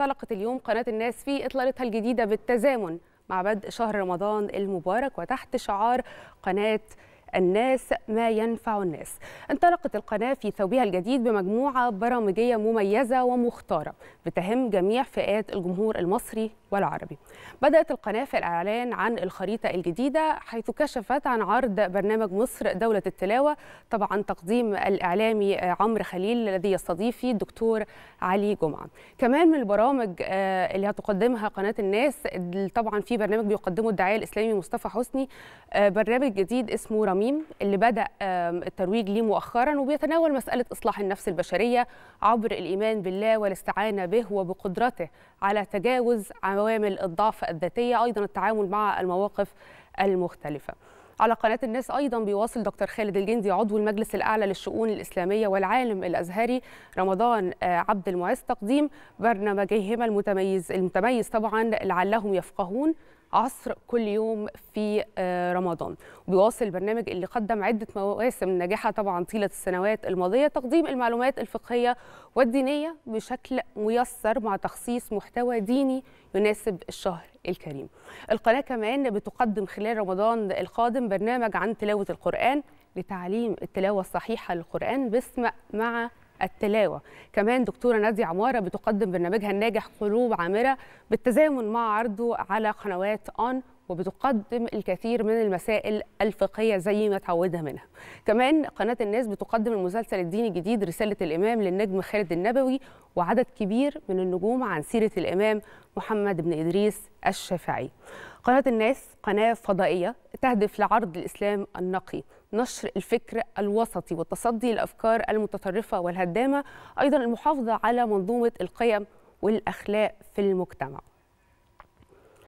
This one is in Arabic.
طلقت اليوم قناة الناس في إطلالتها الجديدة بالتزامن مع بدء شهر رمضان المبارك وتحت شعار قناة الناس ما ينفع الناس انطلقت القناة في ثوبها الجديد بمجموعة برامجية مميزة ومختارة بتهم جميع فئات الجمهور المصري والعربي بدأت القناة في الإعلان عن الخريطة الجديدة حيث كشفت عن عرض برنامج مصر دولة التلاوة طبعا تقديم الإعلامي عمرو خليل الذي يستضيف فيه الدكتور علي جمعة كمان من البرامج آه، اللي هتقدمها قناة الناس طبعا في برنامج بيقدمه الداعية الإسلامي مصطفى حسني آه، برنامج جديد اسمه رمي الصميم اللي بدأ الترويج ليه مؤخرا وبيتناول مسألة إصلاح النفس البشرية عبر الإيمان بالله والاستعانة به وبقدرته على تجاوز عوامل الضعف الذاتية أيضا التعامل مع المواقف المختلفة على قناة الناس أيضا بيواصل دكتور خالد الجندي عضو المجلس الأعلى للشؤون الإسلامية والعالم الأزهري رمضان آه، عبد المعز تقديم برنامجيهما المتميز المتميز طبعا لعلهم يفقهون عصر كل يوم في رمضان وبيواصل برنامج اللي قدم عدة مواسم ناجحة طبعا طيلة السنوات الماضية تقديم المعلومات الفقهية والدينية بشكل ميسر مع تخصيص محتوى ديني يناسب الشهر الكريم القناة كمان بتقدم خلال رمضان القادم برنامج عن تلاوة القرآن لتعليم التلاوة الصحيحة للقرآن باسم مع التلاوه كمان دكتوره ناديه عماره بتقدم برنامجها الناجح قلوب عامره بالتزامن مع عرضه على قنوات اون وبتقدم الكثير من المسائل الفقهيه زي ما اتعودنا منها. كمان قناه الناس بتقدم المسلسل الديني الجديد رساله الامام للنجم خالد النبوي وعدد كبير من النجوم عن سيره الامام محمد بن ادريس الشافعي. قناه الناس قناه فضائيه تهدف لعرض الإسلام النقي نشر الفكر الوسطي والتصدي للأفكار المتطرفة والهدامة أيضا المحافظة على منظومة القيم والأخلاق في المجتمع